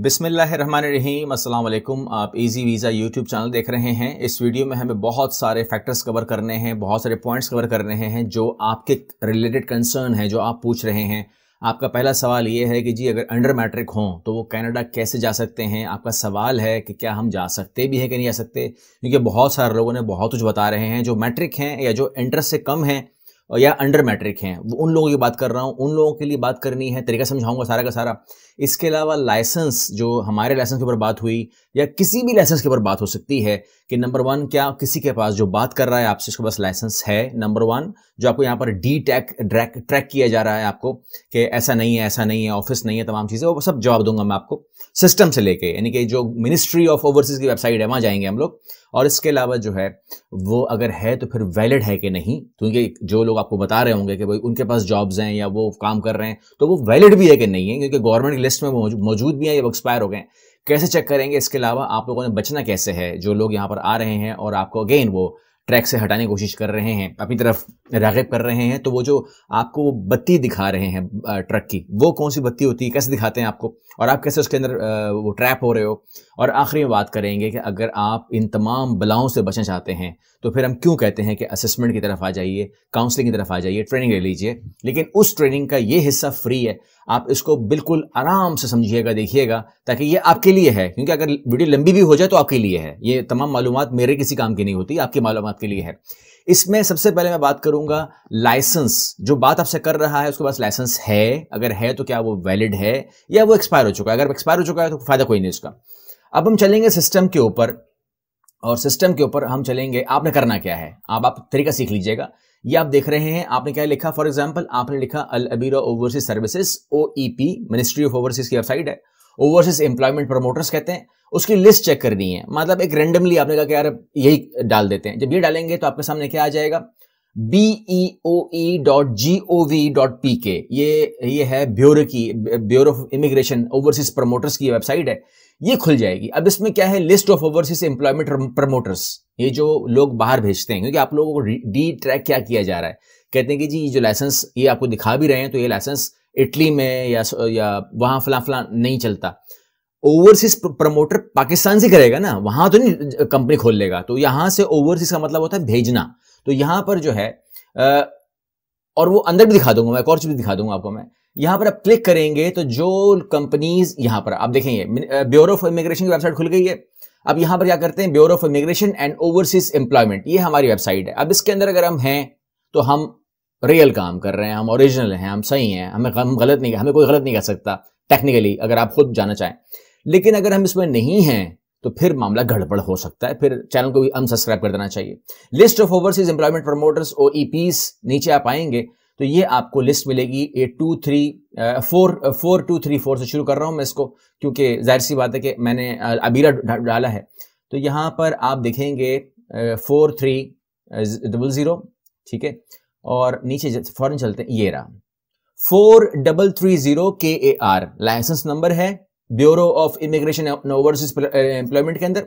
बिसमीम अल्लाम आप इजी वीज़ा यूट्यूब चैनल देख रहे हैं इस वीडियो में हमें बहुत सारे फैक्टर्स कवर करने हैं बहुत सारे पॉइंट्स कवर कर रहे हैं जो आपके रिलेटेड कंसर्न है जो आप पूछ रहे हैं आपका पहला सवाल ये है कि जी अगर अंडर मैट्रिक हों तो वो कनाडा कैसे जा सकते हैं आपका सवाल है कि क्या हम जा सकते भी हैं कि नहीं जा सकते क्योंकि बहुत सारे लोगों ने बहुत कुछ बता रहे हैं जो मैट्रिक हैं या जो इंटरेस्ट से कम हैं या अंडर मैट्रिक हैं उन लोगों की बात कर रहा हूँ उन लोगों के लिए बात करनी है तरीका समझाऊंगा सारा का सारा इसके अलावा लाइसेंस जो हमारे लाइसेंस के ऊपर बात हुई या किसी भी लाइसेंस के ऊपर बात हो सकती है कि नंबर वन क्या किसी के पास जो बात कर रहा है आपसे उसके पास लाइसेंस है नंबर वन जो आपको यहाँ पर डी टैक ट्रैक ट्रैक किया जा रहा है आपको कि ऐसा नहीं है ऐसा नहीं है ऑफिस नहीं है तमाम चीज़ें वो सब जवाब दूंगा मैं आपको सिस्टम से लेके यानी कि जो मिनिस्ट्री ऑफ ओवरसीज की वेबसाइट है वहाँ जाएंगे हम लोग और इसके अलावा जो है वो अगर है तो फिर वैलिड है कि नहीं क्योंकि जो लोग आपको बता रहे होंगे कि भाई उनके पास जॉब्स हैं या वो काम कर रहे हैं तो वो वैलिड भी है कि नहीं है क्योंकि गवर्नमेंट लिस्ट में मौजूद भी हैं या एक्सपायर हो गए हैं कैसे चेक करेंगे इसके अलावा आप लोगों ने बचना कैसे है जो लोग यहाँ पर आ रहे हैं और आपको अगेन वो ट्रैक से हटाने की कोशिश कर रहे हैं अपनी तरफ रागब कर रहे हैं तो वो जो आपको बत्ती दिखा रहे हैं ट्रक की वो कौन सी बत्ती होती है कैसे दिखाते हैं आपको और आप कैसे उसके अंदर वो ट्रैप हो रहे हो और आखिरी में बात करेंगे कि अगर आप इन तमाम बलाओं से बचना चाहते हैं तो फिर हम क्यों कहते हैं कि असेसमेंट की तरफ आ जाइए काउंसलिंग की तरफ आ जाइए ट्रेनिंग ले लीजिए लेकिन उस ट्रेनिंग का ये हिस्सा फ्री है आप इसको बिल्कुल आराम से समझिएगा देखिएगा ताकि ये आपके लिए है क्योंकि अगर वीडियो लंबी भी हो जाए तो आपके लिए है ये तमाम मालूम मेरे किसी काम की नहीं होती आपकी मालूम के लिए है इसमें सबसे पहले मैं बात करूंगा लाइसेंस जो बात आपसे कर रहा है उसके पास लाइसेंस है अगर है तो क्या वो वैलिड है या वो एक्सपायर हो चुका है अगर एक्सपायर हो चुका है तो फायदा कोई नहीं उसका अब हम चलेंगे सिस्टम के ऊपर और सिस्टम के ऊपर हम चलेंगे आपने करना क्या है आप आप तरीका सीख लीजिएगा ये आप देख रहे हैं आपने क्या लिखा फॉर एग्जाम्पल आपने लिखा अल अबीरा ओवरसीज सर्विसेज ओ मिनिस्ट्री ऑफ ओवरसीज की वेबसाइट है ओवरसीज एम्प्लॉयमेंट प्रमोटर्स कहते हैं उसकी लिस्ट चेक करनी है मतलब एक रेंडमली आपने कहा कि यार यही डाल देते हैं जब ये डालेंगे तो आपके सामने क्या आ जाएगा BE dot G O V dot P K ये ये है ब्यूरो की bureau of immigration overseas promoters की वेबसाइट है ये खुल जाएगी अब इसमें क्या है list of overseas employment promoters ये जो लोग बाहर भेजते हैं क्योंकि आप लोगों को डी ट्रैक क्या किया जा रहा है कहते हैं कि जी ये जो लाइसेंस ये आपको दिखा भी रहे हैं तो ये लाइसेंस इटली में या या वहां फला फला नहीं चलता ओवरसीज प्रमोटर पाकिस्तान से करेगा ना वहां तो नहीं कंपनी खोल लेगा तो यहां से ओवरसीज का मतलब होता है भेजना तो यहां पर जो है आ, और वो अंदर भी दिखा दूंगा मैं एक और चीज़ भी दिखा दूंगा आपको मैं यहां पर आप क्लिक करेंगे तो जो कंपनीज यहां पर आप देखेंगे ब्यूरो ऑफ इमिग्रेशन की वेबसाइट खुल गई है अब यहां पर क्या करते हैं bureau of immigration and overseas employment ये हमारी वेबसाइट है अब इसके अंदर अगर हम हैं तो हम रियल काम कर रहे हैं हम ओरिजिनल हैं हम सही हैं हमें हम गलत नहीं हमें कोई गलत नहीं कर सकता टेक्निकली अगर आप खुद जाना चाहें लेकिन अगर हम इसमें नहीं हैं तो फिर मामला गड़बड़ हो सकता है फिर चैनल को भी अनसब्सक्राइब कर देना चाहिए list of overseas employment promoters ओ नीचे आप आएंगे तो ये आपको लिस्ट मिलेगी A two three four four two three four से शुरू कर रहा हूँ मैं इसको क्योंकि जाहिर सी बात है कि मैंने अबीरा डाला है तो यहाँ पर आप देखेंगे फोर थ्री डबल ज़ीरो ठीक है और नीचे फौरन चलते हैं ये रहा फोर डबल थ्री जीरो के ए आर लाइसेंस नंबर है bureau of immigration overseas employment के अंदर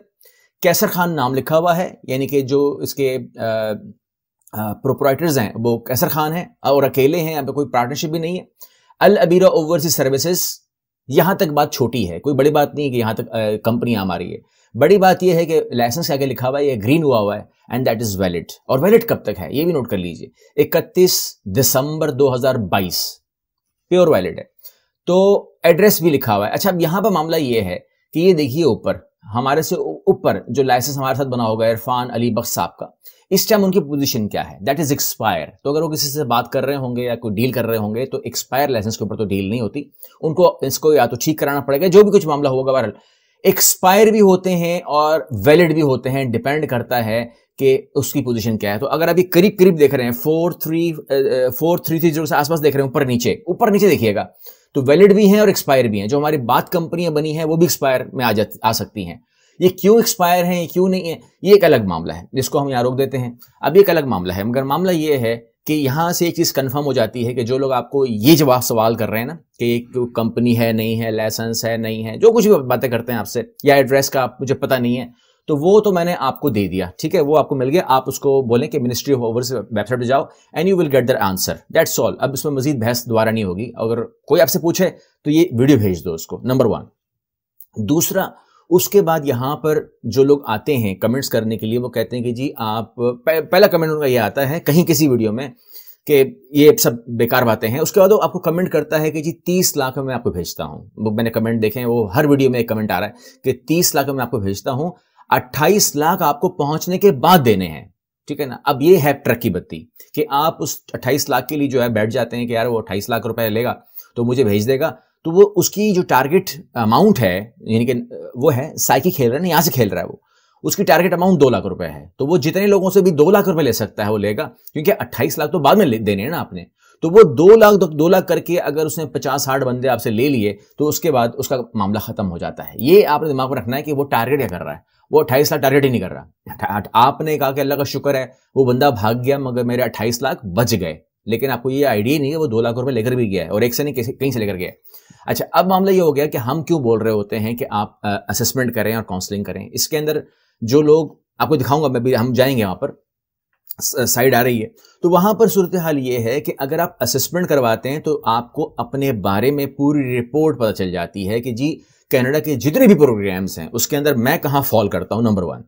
कैसर खान नाम लिखा हुआ है यानी कि जो इसके आ, प्रोपराइटर्स हैं वो कैसर खान हैं और अकेले हैं यहाँ पे कोई पार्टनरशिप भी नहीं है अल अबीरा ओवरसीज सर्विसेज यहाँ तक बात छोटी है कोई बड़ी बात नहीं है कि यहाँ तक कंपनी आ रही है बड़ी बात यह है कि लाइसेंस क्या लिखा हुआ है यह ग्रीन हुआ हुआ है एंड दैट इज़ वैलिड और वैलिड कब तक है ये भी नोट कर लीजिए इकतीस दिसंबर 2022 प्योर वैलिड है तो एड्रेस भी लिखा हुआ है अच्छा अब यहाँ पर मामला ये है कि ये देखिए ऊपर हमारे से ऊपर जो लाइसेंस हमारे साथ बना होगा इरफान अली बख्श साहब का इस टाइम उनकी पोजीशन क्या है दैट इज एक्सपायर तो अगर वो किसी से बात कर रहे होंगे या कोई डील कर रहे होंगे तो एक्सपायर लाइसेंस के ऊपर तो डील नहीं होती उनको इसको या तो ठीक कराना पड़ेगा जो भी कुछ मामला होगा वायरल एक्सपायर भी होते हैं और वैलिड भी होते हैं डिपेंड करता है कि उसकी पोजीशन क्या है तो अगर अभी करीब करीब देख रहे हैं four three four three three zero से आसपास देख रहे हैं ऊपर नीचे ऊपर नीचे देखिएगा तो वैलिड भी हैं और एक्सपायर भी हैं जो हमारी बात कंपनियां बनी हैं वो भी एक्सपायर में आ जा आ सकती हैं ये क्यों एक्सपायर हैं ये क्यों नहीं है ये एक अलग मामला है जिसको हम यहाँ रोक देते हैं अब एक अलग मामला है मगर मामला ये है कि यहाँ से एक चीज़ कंफर्म हो जाती है कि जो लोग आपको ये जवाब सवाल कर रहे हैं ना कि एक कंपनी है नहीं है लाइसेंस है नहीं है जो कुछ भी बातें करते हैं आपसे या एड्रेस का आप मुझे पता नहीं है तो वो तो मैंने आपको दे दिया ठीक है वो आपको मिल गया आप उसको बोलें कि ministry of overseas website पर जाओ and you will get their answer that's all अब इसमें मजीद बहस दोबारा नहीं होगी अगर कोई आपसे पूछे तो ये वीडियो भेज दो उसको नंबर वन दूसरा उसके बाद यहाँ पर जो लोग आते हैं कमेंट्स करने के लिए वो कहते हैं कि जी आप पहला कमेंट उनका ये आता है कहीं किसी वीडियो में कि ये सब बेकार बातें हैं उसके बाद वो आपको कमेंट करता है कि जी तीस लाख में मैं आपको भेजता हूँ मैंने कमेंट देखे हैं वो हर वीडियो में एक कमेंट आ रहा है कि तीस लाख में आपको भेजता हूँ अट्ठाईस लाख आपको पहुंचने के बाद देने हैं ठीक है ना अब ये है ट्रक की बत्ती कि आप उस अट्ठाईस लाख के लिए जो है बैठ जाते हैं कि यार वो अट्ठाईस लाख रुपए लेगा तो मुझे भेज देगा तो वो उसकी जो टारगेट अमाउंट है यानी कि वो है साइकी खेल रहा है ना यहाँ से खेल रहा है वो उसकी टारगेट अमाउंट दो लाख रुपए है तो वो जितने लोगों से भी दो लाख रुपए ले सकता है वो लेगा क्योंकि अट्ठाईस लाख तो बाद में देने हैं ना आपने तो वो दो लाख दो लाख करके अगर उसने पचास साठ बंदे आपसे ले लिए तो उसके बाद उसका मामला खत्म हो जाता है ये आपने दिमाग में रखना है कि वो टारगेट क्या कर रहा है वो अट्ठाईस लाख टारगेट ही नहीं कर रहा आपने कहा कि अल्लाह का शुक्र है वो बंदा भाग गया मगर मेरे अट्ठाईस लाख बच गए लेकिन आपको ये आइडिया नहीं है वो दो लाख रुपए लेकर भी गया है और एक से नहीं कहीं से लेकर गया है अच्छा अब मामला ये हो गया कि हम क्यों बोल रहे होते हैं कि आप असेसमेंट करें और काउंसलिंग करें इसके अंदर जो लोग आपको दिखाऊंगा मैं भी हम जाएंगे वहां पर साइड आ रही है तो वहां पर सूरत हाल ये है कि अगर आप असेसमेंट करवाते हैं तो आपको अपने बारे में पूरी रिपोर्ट पता चल जाती है कि जी कनाडा के जितने भी प्रोग्राम्स हैं उसके अंदर मैं कहाँ फॉल करता हूँ नंबर वन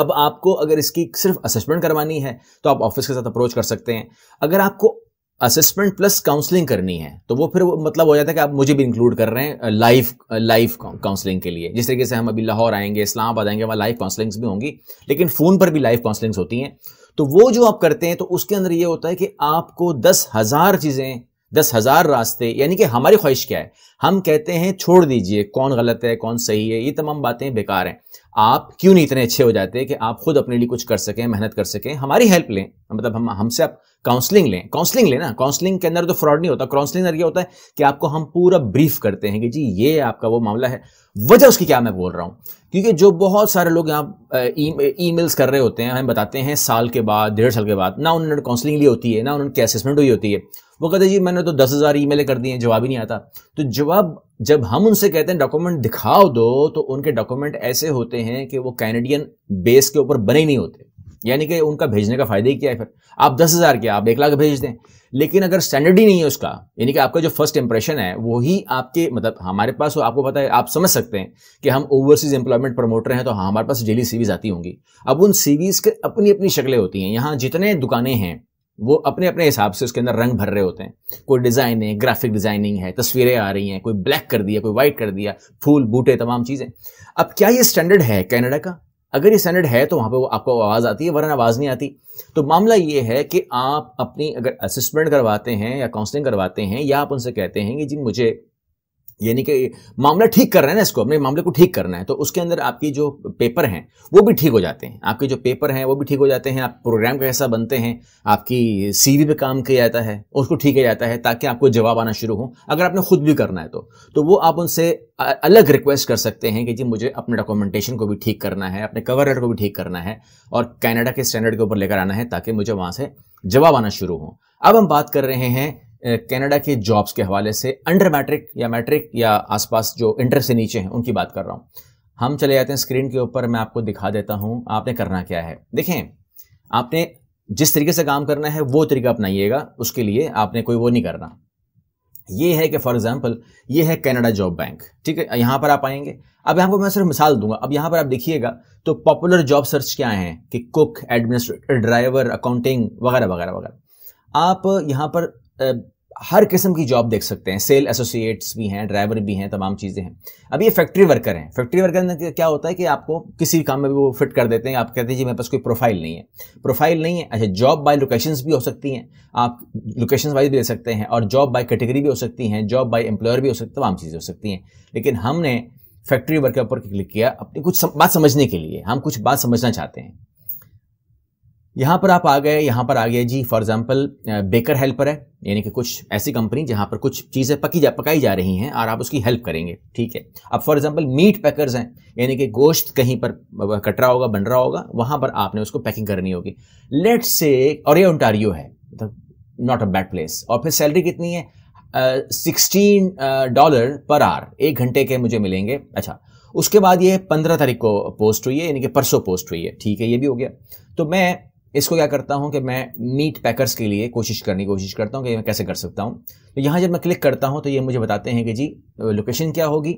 अब आपको अगर इसकी सिर्फ असेसमेंट करवानी है तो आप ऑफिस के साथ अप्रोच कर सकते हैं अगर आपको असेसमेंट प्लस काउंसलिंग करनी है तो वो फिर वो मतलब हो जाता है कि आप मुझे भी इंक्लूड कर रहे हैं लाइफ लाइफ काउंसलिंग के लिए जिस तरीके से हम अभी लाहौर आएंगे इस्लामाबाद आएंगे वहाँ लाइफ काउंसलिंग्स भी होंगी लेकिन फ़ोन पर भी लाइफ काउंसलिंग्स होती हैं तो वो जो आप करते हैं तो उसके अंदर ये होता है कि आपको दस हज़ार चीज़ें दस हज़ार रास्ते यानी कि हमारी ख्वाहिश क्या है हम कहते हैं छोड़ दीजिए कौन गलत है कौन सही है ये तमाम बातें बेकार हैं आप क्यों नहीं इतने अच्छे हो जाते कि आप खुद अपने लिए कुछ कर सकें मेहनत कर सकें हमारी हेल्प लें मतलब हम हमसे आप काउंसलिंग लें काउंसलिंग लें ना काउंसलिंग के अंदर तो फ्रॉड नहीं होता काउंसलिंग अंदर यह होता है कि आपको हम पूरा ब्रीफ करते हैं कि जी ये आपका वो मामला है वजह उसकी क्या मैं बोल रहा हूँ क्योंकि जो बहुत सारे लोग यहाँ ई मेल्स e-, कर रहे होते हैं हमें बताते हैं साल के बाद डेढ़ साल के बाद ना उन्होंने काउंसलिंग ली होती है ना उन्होंने असेसमेंट हुई होती है वो कहते जी मैंने तो दस हज़ार ई कर दी हैं जवाब ही नहीं आता तो जवाब जब हम उनसे कहते हैं डॉक्यूमेंट दिखाओ दो तो उनके डॉक्यूमेंट ऐसे होते हैं कि वो कैनेडियन बेस के ऊपर बने नहीं होते यानी कि उनका भेजने का फायदा ही क्या है फिर आप दस हज़ार के आप एक लाख भेज दें लेकिन अगर स्टैंडर्ड ही नहीं है उसका यानी कि आपका जो फर्स्ट इंप्रेशन है वही आपके मतलब हमारे पास वो आपको पता है आप समझ सकते हैं कि हम ओवरसीज एम्प्लॉयमेंट प्रमोटर हैं तो हाँ हमारे पास डेली सीवीज आती होंगी अब उन सीवीज के अपनी अपनी शक्लें होती हैं यहाँ जितने दुकानें हैं वो अपने अपने हिसाब से उसके अंदर रंग भर रहे होते हैं कोई डिज़ाइन है ग्राफिक डिज़ाइनिंग है तस्वीरें आ रही हैं कोई ब्लैक कर दिया कोई वाइट कर दिया फूल बूटे तमाम चीज़ें अब क्या ये स्टैंडर्ड है कैनेडा का अगर ये सैनड है तो वहाँ पे वो आपको आवाज़ आती है वरना आवाज़ नहीं आती तो मामला ये है कि आप अपनी अगर असिस्मेंट करवाते हैं या काउंसलिंग करवाते हैं या आप उनसे कहते हैं कि जी मुझे यानी कि मामला ठीक कर रहे हैं ना इसको अपने मामले को ठीक करना है तो उसके अंदर आपकी जो पेपर हैं वो भी ठीक हो जाते हैं आपके जो पेपर हैं वो भी ठीक हो जाते हैं आप प्रोग्राम कैसा बनते हैं आपकी सीवी पे काम किया जाता है उसको ठीक किया जाता है ताकि आपको जवाब आना शुरू हो अगर आपने खुद भी करना है तो तो वो आप उनसे अलग रिक्वेस्ट कर सकते हैं कि जी मुझे अपने डॉक्यूमेंटेशन को भी ठीक करना है अपने कवर लेटर को भी ठीक करना है और कैनेडा के स्टैंडर्ड के ऊपर लेकर आना है ताकि मुझे वहाँ से जवाब आना शुरू हो अब हम बात कर रहे हैं कनाडा के जॉब्स के हवाले से अंडर मैट्रिक या मैट्रिक या आसपास जो इंटर से नीचे हैं उनकी बात कर रहा हूँ हम चले जाते हैं स्क्रीन के ऊपर मैं आपको दिखा देता हूँ आपने करना क्या है देखें आपने जिस तरीके से काम करना है वो तरीका अपनाइएगा उसके लिए आपने कोई वो नहीं करना ये है कि फॉर एग्जाम्पल ये है कनाडा जॉब बैंक ठीक है यहाँ पर आप आएंगे अब यहाँ पर मैं सिर्फ मिसाल दूंगा अब यहाँ पर आप देखिएगा तो पॉपुलर जॉब सर्च क्या है कि कुक एडमिनिस्ट्रेटर ड्राइवर अकाउंटिंग वगैरह वगैरह वगैरह आप यहाँ पर हर किस्म की जॉब देख सकते हैं सेल एसोसिएट्स भी हैं ड्राइवर भी हैं तमाम चीज़ें हैं अब ये फैक्ट्री वर्कर हैं फैक्ट्री वर्कर में क्या होता है कि आपको किसी काम में भी वो फिट कर देते हैं आप कहते हैं जी मेरे पास कोई प्रोफाइल नहीं है प्रोफाइल नहीं है अच्छा जॉब बाय लोकेशन भी हो सकती हैं आप लोकेशन वाइज भी दे सकते हैं और जॉब बाय कैटेगरी भी हो सकती हैं जॉब बाय एम्प्लॉयर भी हो सकती तमाम चीज़ें हो सकती हैं लेकिन हमने फैक्ट्री वर्कर पर क्लिक किया अपनी कुछ बात समझने के लिए हम कुछ बात समझना चाहते हैं यहाँ पर आप आ गए यहाँ पर आ गए जी फॉर एग्जांपल बेकर हेल्पर है यानी कि कुछ ऐसी कंपनी जहाँ पर कुछ चीज़ें पकी जा पकाई जा रही हैं और आप उसकी हेल्प करेंगे ठीक है अब फॉर एग्जांपल मीट पैकर्स हैं यानी कि गोश्त कहीं पर कट रहा होगा बन रहा होगा वहाँ पर आपने उसको पैकिंग करनी होगी लेट से और ये ओंटारियो है मतलब नॉट अ बैड प्लेस और फिर सैलरी कितनी है सिक्सटीन डॉलर पर आर एक घंटे के मुझे मिलेंगे अच्छा उसके बाद ये पंद्रह तारीख को पोस्ट हुई है यानी कि परसों पोस्ट हुई है ठीक है ये भी हो गया तो मैं इसको क्या करता हूँ कि मैं मीट पैकर्स के लिए कोशिश करने की कोशिश करता हूँ कि मैं कैसे कर सकता हूँ तो यहाँ जब मैं क्लिक करता हूँ तो ये मुझे बताते हैं कि जी लोकेशन क्या होगी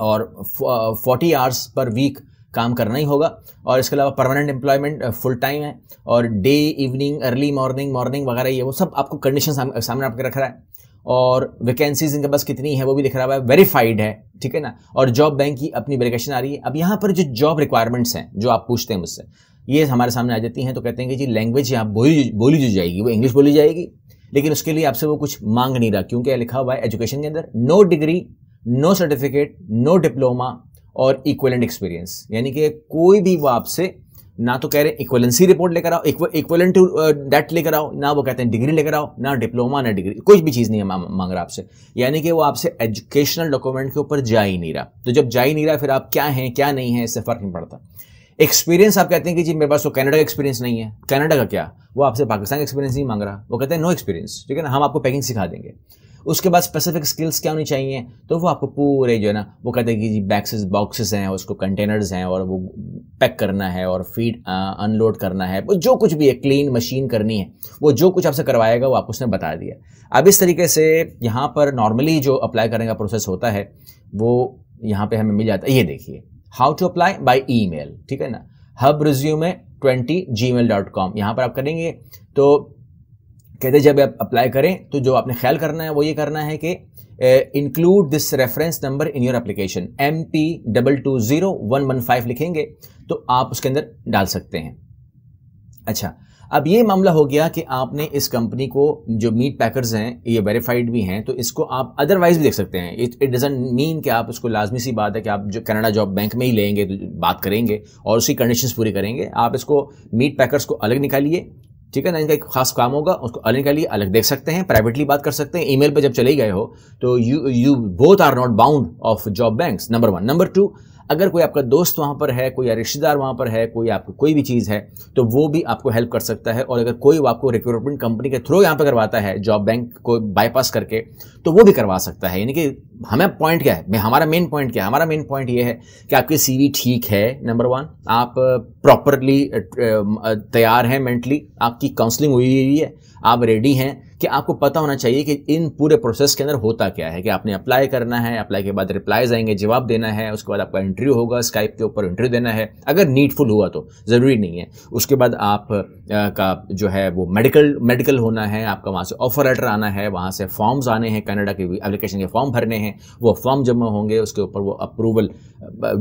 और फोर्टी आवर्स पर वीक काम करना ही होगा और इसके अलावा परमानेंट एम्प्लॉयमेंट फुल टाइम है और day evening early morning morning वगैरह ये वो सब आपको कंडीशन सामने आपके रख रहा है और वैकेंसीज इनके पास कितनी है वो भी दिख रहा है वेरीफाइड है ठीक है ना और जॉब बैंक की अपनी वेरिकेशन आ रही है अब यहाँ पर जो जॉब रिक्वायरमेंट्स हैं जो आप पूछते हैं मुझसे ये हमारे सामने आ जाती हैं तो कहते हैं कि जी लैंग्वेज यहाँ बोली बोली जो जाएगी वो इंग्लिश बोली जाएगी लेकिन उसके लिए आपसे वो कुछ मांग नहीं रहा क्योंकि लिखा हुआ है एजुकेशन के अंदर no degree no certificate no diploma और इक्वलेंट एक्सपीरियंस यानी कि कोई भी वो आपसे ना तो कह रहे इक्वलेंसी रिपोर्ट लेकर आओ इक्वलेंट टू डेट लेकर आओ ना वो कहते हैं डिग्री लेकर आओ ना डिप्लोमा ना डिग्री कुछ भी चीज़ नहीं है मांग रहा आपसे यानी कि वो आपसे एजुकेशनल डॉक्यूमेंट के ऊपर जा ही नहीं रहा तो जब जा ही नहीं रहा फिर आप क्या हैं क्या नहीं है इससे फ़र्क नहीं पड़ता एक्सपीरियंस आप कहते हैं कि जी मेरे पास तो कनाडा का एक्सपीरियंस नहीं है कनाडा का क्या वो आपसे पाकिस्तान का एक्सपीरियंस नहीं मांग रहा वो कहते हैं नो एक्सपीरियंस ठीक है ना हम आपको पैकिंग सिखा देंगे उसके बाद स्पेसिफिक स्किल्स क्या होनी चाहिए तो वो आपको पूरे जो है ना वो कहते हैं कि जी बैक्सेस बॉक्सेस हैं उसको कंटेनर्स हैं और वो पैक करना है और फीड अनलोड करना है वो जो कुछ भी है क्लीन मशीन करनी है वो जो कुछ आपसे करवाएगा वो आपको उसने बता दिया अब इस तरीके से यहाँ पर नॉर्मली जो अप्लाई करने का प्रोसेस होता है वो यहाँ पर हमें मिल जाता है ये देखिए how to apply by email ठीक है ना hub resume twenty G mail dot com यहाँ पर आप करेंगे तो कहते जब आप अप्लाई करें तो जो आपने ख्याल करना है वो ये करना है कि include this reference number in your application M P double two zero one one five लिखेंगे तो आप उसके अंदर डाल सकते हैं अच्छा अब ये मामला हो गया कि आपने इस कंपनी को जो मीट पैकर्स हैं ये वेरीफाइड भी हैं तो इसको आप अदरवाइज भी देख सकते हैं इट इट डजेंट मीन कि आप उसको लाजमी सी बात है कि आप जो कनाडा जॉब बैंक में ही लेंगे तो बात करेंगे और उसकी कंडीशन पूरी करेंगे आप इसको मीट पैकर्स को अलग निकालिए ठीक है ना इनका एक खास काम होगा उसको अलग निकालिए अलग देख सकते हैं प्राइवेटली बात कर सकते हैं ईमेल पर जब चले गए हो तो you you both are not bound of job banks number one number two अगर कोई आपका दोस्त वहाँ पर है कोई रिश्तेदार वहाँ पर है कोई आपको कोई भी चीज़ है तो वो भी आपको हेल्प कर सकता है और अगर कोई आपको रिक्रूटमेंट कंपनी के थ्रू यहाँ पर करवाता है जॉब बैंक को बाईपास करके तो वो भी करवा सकता है यानी कि हमें पॉइंट क्या है हमारा मेन पॉइंट क्या है हमारा मेन पॉइंट ये है कि आपकी सी ठीक है नंबर वन आप प्रॉपरली तैयार हैं मेंटली आपकी काउंसलिंग हुई हुई है आप रेडी हैं कि आपको पता होना चाहिए कि इन पूरे प्रोसेस के अंदर होता क्या है कि आपने अप्लाई करना है अप्लाई के बाद रिप्लाईज आएंगे जवाब देना है उसके बाद आपका इंटरव्यू होगा स्काइप के ऊपर इंटरव्यू देना है अगर नीडफुल हुआ तो ज़रूरी नहीं है उसके बाद आप आ, का जो है वो मेडिकल मेडिकल होना है आपका वहाँ से ऑफर लेटर आना है वहाँ से फॉर्म्स आने हैं कनाडा के एप्लीकेशन के फॉर्म भरने हैं वो फॉर्म जमा होंगे उसके ऊपर वो अप्रूवल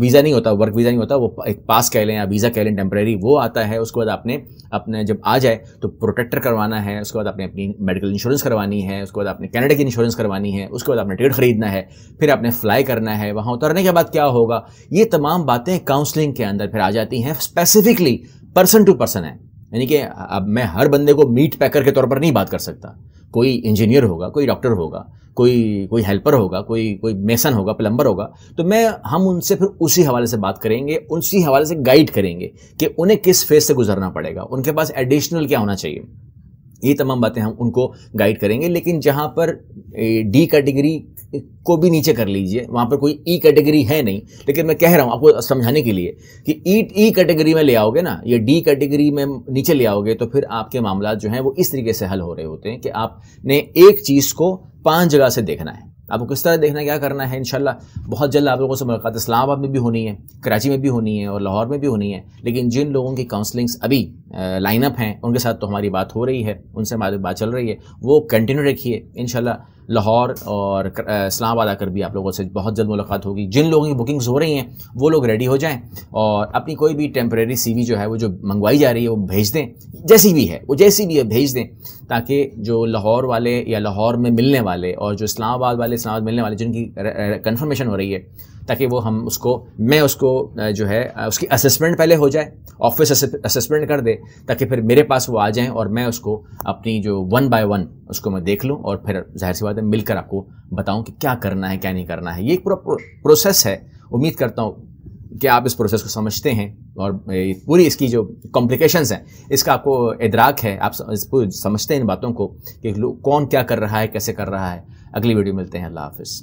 वीज़ा नहीं होता वर्क वीज़ा नहीं होता वो एक पास कह लें या वीज़ा कह लें टेम्प्रेरी वो आता है उसके बाद आपने अपने जब आ जाए तो प्रोटेक्टर करवाना है उसके बाद आपने अपनी मेडिकल इंश्योरेंस करवानी है उसके बाद आपने कनाडा की इंश्योरेंस करवानी है उसके बाद आपने टिकट खरीदना है फिर आपने फ्लाई करना है वहाँ उतरने के बाद क्या होगा ये तमाम बातें काउंसलिंग के अंदर फिर आ जाती हैं स्पेसिफिकली पर्सन टू पर्सन है यानी कि अब मैं हर बंदे को मीट पैकर के तौर पर नहीं बात कर सकता कोई इंजीनियर होगा कोई डॉक्टर होगा कोई कोई हेल्पर होगा कोई कोई मेसन होगा प्लम्बर होगा तो मैं हम उनसे फिर उसी हवाले से बात करेंगे उसी हवाले से गाइड करेंगे कि उन्हें किस फेज से गुजरना पड़ेगा उनके पास एडिशनल क्या होना चाहिए ये तमाम बातें हम उनको गाइड करेंगे लेकिन जहाँ पर डी कैटेगरी को भी नीचे कर लीजिए वहाँ पर कोई ई e कैटेगरी है नहीं लेकिन मैं कह रहा हूँ आपको समझाने के लिए कि ई ई कैटेगरी में ले आओगे ना या डी कैटेगरी में नीचे ले आओगे तो फिर आपके मामला जो हैं वो इस तरीके से हल हो रहे होते हैं कि आपने एक चीज़ को पाँच जगह से देखना है आपको किस तरह देखना क्या करना है इनशाला बहुत जल्द आप लोगों से मुलाकात इस्लामाबाद में भी होनी है कराची में भी होनी है और लाहौर में भी होनी है लेकिन जिन लोगों की काउंसलिंग्स अभी लाइनअप हैं उनके साथ तो हमारी बात हो रही है उनसे हमारी बात चल रही है वो कंटिन्यू रखिए इन लाहौर और इस्लामाबाद आकर भी आप लोगों से बहुत जल्द मुलाकात होगी जिन लोगों की बुकिंग्स हो रही हैं वो लोग रेडी हो जाएं और अपनी कोई भी टेम्प्रेरी सीवी जो है वो जो मंगवाई जा रही है वो भेज दें जैसी भी है वो जैसी भी है भेज दें ताकि जो लाहौर वाले या लाहौर में मिलने वाले और जो इस्लामाबाद वाले इस्लामाबाद मिलने वाले जिनकी कन्फर्मेशन हो रही है ताकि वो हम उसको मैं उसको जो है उसकी असेसमेंट पहले हो जाए ऑफिस असेसमेंट कर दे ताकि फिर मेरे पास वो आ जाएँ और मैं उसको अपनी जो वन बाय वन उसको मैं देख लूँ और फिर जाहिर सी बात है मिलकर आपको बताऊँ कि क्या करना है क्या नहीं करना है ये एक पूरा प्रोसेस है उम्मीद करता हूँ कि आप इस प्रोसेस को समझते हैं और पूरी इसकी जो कॉम्प्लिकेशन हैं इसका आपको इदराक है आप समझते हैं इन बातों को कि कौन क्या कर रहा है कैसे कर रहा है अगली वीडियो मिलते हैं अल्लाह हाफिज़